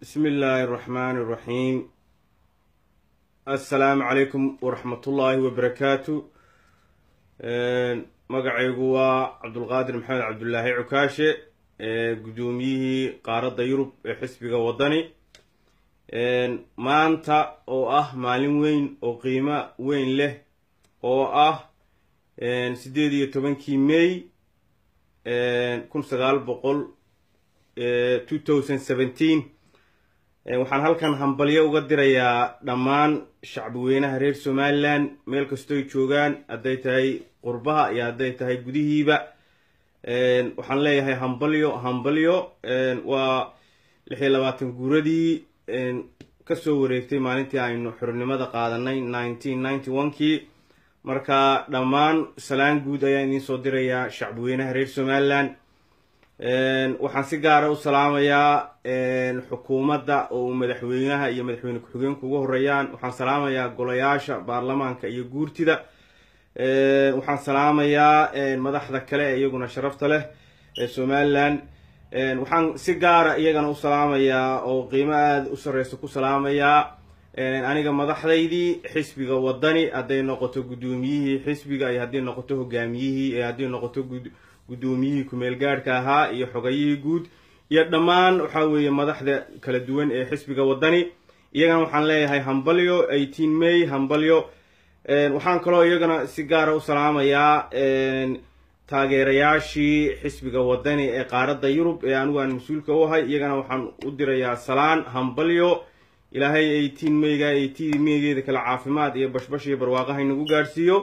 bismi illaahi araxmaani iraxiim assalaamu calaykum waraxmatullaahi wabarakaatu ehm, magacaygu waa cabdulqaadir maxamed cabdulaahi cukaashe ehm, guddoomiyihii qaaradda yurub ee xisbiga waddani ehm, maanta oo ah maalin weyn oo qiimo weyn leh oo ah sideed iyo tobankii may kun sagaal boqol two thousand seventeen waxaan halkan hambalyo uga dirayaa dhammaan shacbiweynaha reer somalilan meel kastoy joogaan hadday tahay qurbaha iyo hadday tahay gudihiiba waxaan leeyahay hambalyo hambalyo waa lix iyo labaatan guuradii kasoo wareegtay maalintii aynu xornimada qaadanay nineteen ninety one kii marka dhammaan salaan guud ayaa idiin soo dirayaa shacbiweynaha reer somalilan waxaan si gaara ah u salaamayaa xukuumadda oo madaxweynaha iyo madaxweyne ku-xigeenku ugu horeeyaan waxaan salaamayaa golayaasha baarlamaanka iyo guurtida waxaan salaamayaa madaxda kale ee iyaguna sharafta leh ee somalilan waxaan si gaara ah iyagana u salaamayaa oo qiimo aada u sarreysa ku salaamayaa aniga madaxdaydii xisbiga wadani hadday noqoto guddoomiyihii xisbiga iyo hadday noqoto hogaamiyihii iyo hadday noqoto guddoomiyihii ku gaadhka ahaa iyo xogayihii guud iyo dhammaan waxaa weeye madaxda kala duwan ee xisbiga waddani iyagana waxaan leeyahay hambalyo eighteen may hambalyo waxaan kaloo iyagana si gaara ah u salaamayaa taageerayaashii xisbiga waddani ee qaaradda yurub ee anigu aan mas-uulka u ahay iyagana waxaan u dirayaa salaan hambalyo ilaahay eighteen mayga eighteen maygeeda kale caafimaad iyo bashbash iyo barwaaqo gaadhsiiyo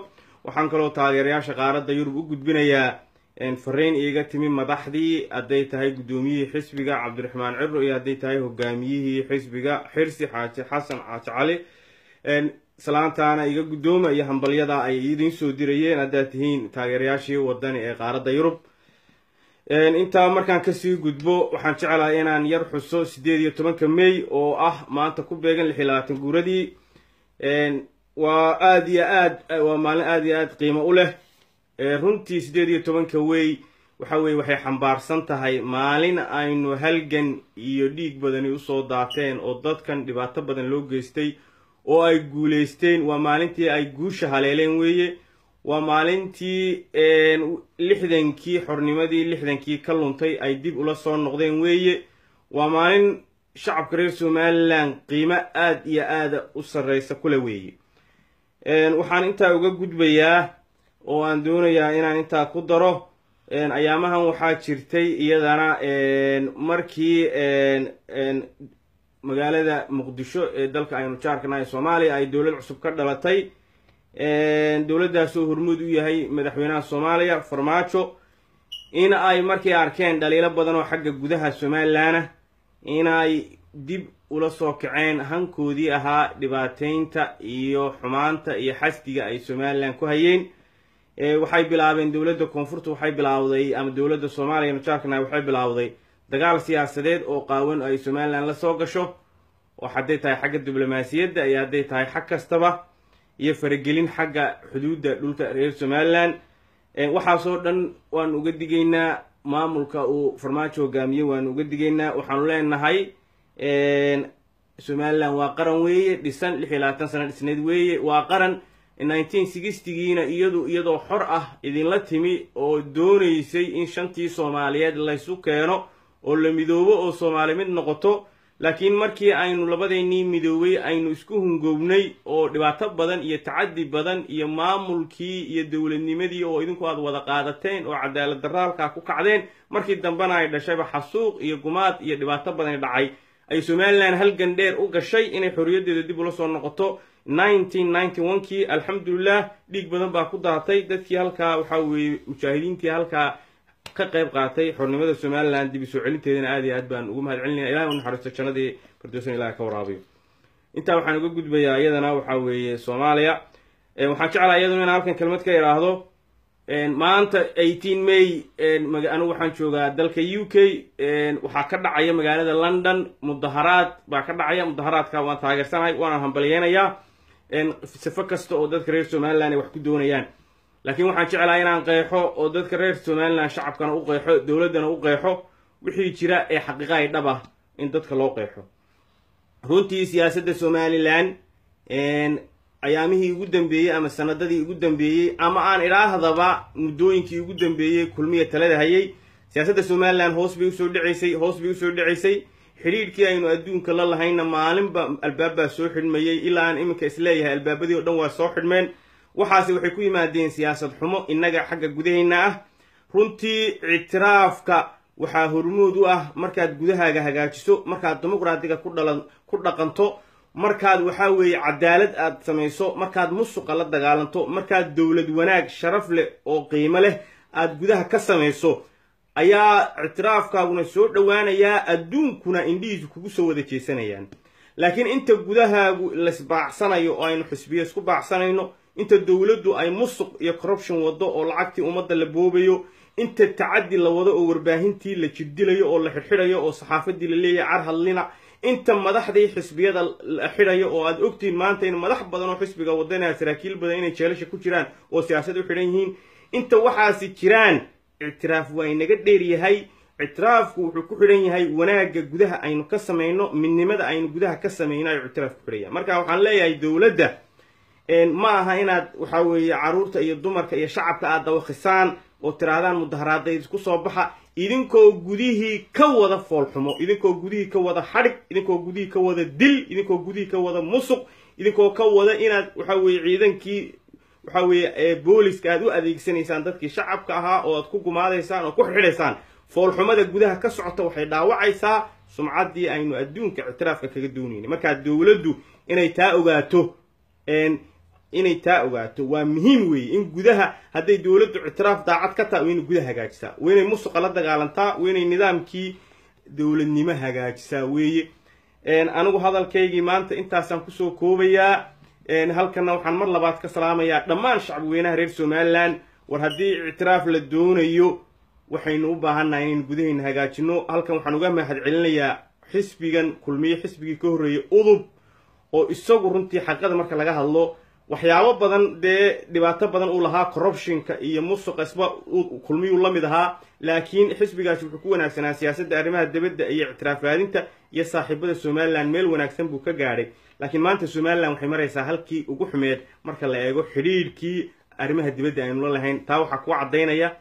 waxaan kaloo taageerayaasha qaaradda yurub u gudbinayaa fariin iiga timi madaxdii hadday tahay guddoomiyihii xisbiga cabdiraxmaan cibro iyo hadday tahay hogaamiyihii xisbiga xirsi xaaji xasan xaaji cali salaantaana iga guddooma iyo hambalyada ay idin soo dirayeen haddaad tihiin taageerayaashii wadani ee qaaradda yurub intaa markaan kasii gudbo waxaan jeclahay inaan yar xuso siddeed iyo tobanka may oo ah maanta ku beegan lix iyo labaatan guuradii waa aad iyo aad waa maalin aad iyo aad qiimo u leh runtii siddeed iyo tobanka wey waxa weye waxay xambaarsan tahay maalin aynu halgan iyo dhiig badani usoo daateen oo dadkan dhibaato badan loo geystay oo ay guulaysteen waa maalintii ay guusha haleeleen weeye waa maalintii lixdankii xornimadii lixdankii ka luntay ay dib ula soo noqdeen weeye waa maalin shacabka reer somalilan qiimo aad iyo aada u sarraysa kule weeye waxaan intaa uga gudbayaa oo aan doonayaa inaan intaa ku daro ayaamahan waxaa jirtay iyadana markii magaalada muqdisho ee dalka aynu jaarkanahay soomaaliya ay dowlad cusub ka dhalatay dowladdaas oo hormuud u yahay madaxweynaha soomaaliya farmaajo in ay markay arkeen dhaliilo badan oo xagga gudaha somalilanna inay dib ula soo kaceen hankoodii ahaa dhibaateynta iyo xumaanta iyo xasdiga ay somalilan ku hayeen waxay bilaabeen dowladda koonfurta waxay bilaawday ama dowladda soomaaliya majaarkana waxay bilaawday dagaal siyaasadeed oo qaawan ay somalilan la soo gasho oo hadday tahay xagga diblomaasiyadda iyo hadday tahay xag kastaba iyo faragelin xagga xuduudda dhulka reer somalilan waxaasoo dhan waan uga digaynaa maamulka uu farmaajo hogaamiye waan uga digaynaa waxaanu leenahay somalilan waa qaran weeye dhisan lix iyo labaatan sana dhisneed weeye waa qaran nineteen sixtygiina iyadu iyadoo xor ah idinla timi oo doonaysay in shantii soomaaliyeed laysu keeno oo la midoobo oo soomaali mid noqoto laakiin markii aynu labadeennii midoobay aynu isku hungoobnay oo dhibaato badan iyo tacaddi badan iyo maamulkii iyo dowladnimadii oo idinku aad wada qaadateen oo cadaalad daraalkaa ku kacdeen markii dambena ay dhashayba xasuuq iyo gumaad iyo dhibaato badani dhacay ay somalilan halgan dheer u gashay inay xorriyaddeeda dib ula soo noqoto kii alxamdulilaah dhiig badan baa ku daatay dadkii halkaa waxaa weeye mujaahidiintii halkaa ka qayb qaatay xornimada somalilan dib isoo celinteedana aad iyo aad baan ugu mahad celinaya ilahay u naxariisto jannadii firdowsan ilaha ka waraabiyo intaa waxaan uga gudbayaa iyadana waxaa weeye soomaaliya waxaan jeclaa iyaduna inaan halkan kelmad ka idhaahdo maanta eighteen may anugu waxaan joogaa dalka u k waxaa ka dhacaya magaalada london mudaharaad baa ka dhacaya mudaharaadka waan taageersanahay waana hambalyeynayaa sifo kasta oo dadka reer somaliland ay wax ku doonayaan laakiin waxaan jeclahay inaan qeexo oo dadka reer somalilan shacabkana u qeexo dowladdana u qeexo wixii jira ee xaqiiqa dhab ah in dadka loo qeexo runtii siyaasadda somalilan ayaamihii ugu dambeeyey ama sanadadii ugu dambeeyey ama aan idhaahdaba muddooyinkii ugu dambeeyey kulmiya talada hayay siyaasadda somalilan hoos bay usoo dhicaysay hoos bay usoo dhicaysay xidhiidhkii aynu adduunka la lahayna maalinba albaabbaa soo xidhmayey ilaa aan iminka isleeyahay albaabadii o dhan waa soo xidhmeen waxaase waxay ku yimaadeen siyaasad xumo innaga xagga gudahayna ah runtii ictiraafka waxaa hormood u ah markaad gudahaaga hagaajiso markaad dimuqraadiga ku dhaqanto markaad waxaa weeye cadaalad aad samayso markaad musuqa la dagaalanto markaad dowlad wanaag sharaf leh oo qiimo leh aad gudaha ka samayso ayaa ictiraafkaaguna soo dhowaanayaa adduunkuna indhihiisu kugu soo wada jeesanayaan laakiin inta gudahaagu lasbaacsanayo oo aynu xisbiya isku baacsanayno inta dowladdu ay musuq iyo corruption wado oo lacagtii ummadda la boobayo inta tacaddi la wado oo warbaahintii la jirdilayo oo la xidhxidhayo oo saxaafadii la leeyahay car hadlina inta madaxdii xisbiyada la xidhayo oo aad ogtihiin maanta in madax badan oo xisbiga wadanaya saraakiil badan inay jeelasha ku jiraan oo siyaasad u xidhan yihiin inta waxaasi jiraan ictiraaf waa inaga dheeryahay ictiraafku wuxuu ku xidhan yahay wanaagga gudaha aynu ka samayno midnimada aynu gudaha ka samayno ayuu ictiraaf ku xidhan marka waxaan leeyahay dowladda ma aha inaad waxa weeye caruurta iyo dumarka iyo shacabka aad dawakhisaan oo tiraahdaan mudaharaadeyd isku soo baxa idinkoo gudihii ka wada foolxumo idinkoo gudihii ka wada xadhig idinkoo gudihii ka wada dil idinkoo gudihii ka wada musuq idinkoo ka wada inaad waxa weeye ciidankii waxa weeye booliska aada u adeegsanaysaan dadkii shacabka ahaa oo aad ku gumaadaysaan oo ku xidhaysaan foolxumada gudaha ka socota waxay dhaawacaysaa sumcaddii aynu adduunka ictiraafka kaga doonayna markaa dowladdu inay taa ogaato inay taa ogaato waa muhiim weeye in gudaha hadday dowladdu ictiraaf daacad ka taha waa inay guda hagaajisaa waa inay musuqa la dagaalantaa waa inay nidaamkii dowladnimo hagaajisaa weeye anigu hadalkaygii maanta intaasaan kusoo koobayaa halkanna waxaan mar labaad ka salaamayaa dhammaan shacbweynaha reer somalilan war haddii ictiraaf la doonayo waxaynu u baahannahay inaynu gudahayna hagaajinno halkan waxaan uga mahad celinayaa xisbigan kulmiye xisbigii ka horreeyay udub oo isagu runtii xaqada marka laga hadlo waxyaabo badan dee dhibaato badan uu lahaa corruptionka iyo isba kulmiyuu la mid ahaa laakiin xisbigaasi wuxuu ku wanaagsanaa siyaasadda arrimaha dabadda iyo ictiraafraadinta iyo saaxiibada somalilan meel wanaagsan buu ka gaadhay laakiin maanta somalilan waxay maraysaa halkii ugu xumeed marka la eego xidhiidhkii arrimaha dibadda aynu la lahayn taa waxaa ku caddaynaya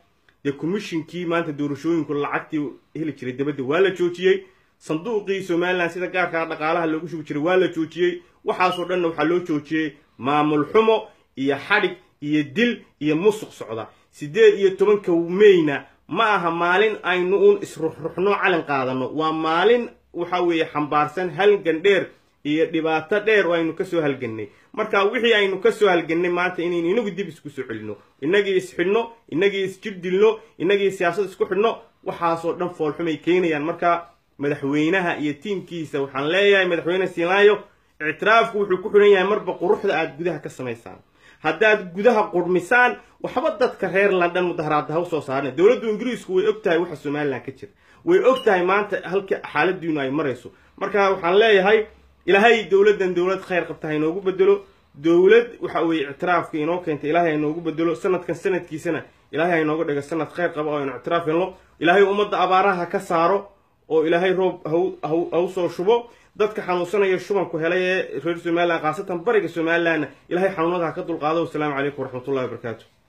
dee commishinkii maanta doorashooyinku lacagtii heli jiray dabadda waa la joojiyey sanduuqii somalilan sida gaarkaa dhaqaalaha loogu shugi jiray waa la joojiyey waxaasoo dhanna waxaa loo joojiyey maamul xumo iyo xadhig iyo dil iyo musuq socda siddeed iyo tobanka meyna ma aha maalin aynu uun isruxruxno calan qaadanno waa maalin waxa weeye xambaarsan halgan dheer iyo dhibaato dheer oo aynu kasoo halgannay marka wixii aynu ka soo halgannay maanta inaynu inagu dib isku soo celinno inagii isxidhno inagii isjir dilno inagii siyaasad isku xidhno waxaasoo dhan foolxumay keenayaan marka madaxweynaha iyo tiimkiisa waxaan leeyahay madaxweyne sinaayo ictiraafku wuxuu ku xidhan yahay marba quruxda aad gudaha ka samaysaan haddaad gudaha qurmisaan waxba dadka reer london mudaharaadda ha usoo saareen dowladdu ingiriisku way og tahay waxa somalilan ka jira way og tahay maanta halka xaaladiinu ay marayso marka waxaan leeyahay ilaahay dowladdan dowlad khayr qabta haynoogu bedelo dowlad waxa weeye ictiraafka inoo keenta ilaahay hainoogu bedelo sanadkan sanadkiisana ilaahay hainooga dhiga sanad khayr qaba oo aynu ictiraaf helno ilaahay ummadda abaaraha ka saaro oo ilaahay roob ha hau soo shubo dadka xanuunsanaya shubanku helay ee reer somaliland khaasatan bariga somalilanna ilahay xanuunadaa ka dulqaado wasalaamu calaykum waraxmatullahi wabarakaatu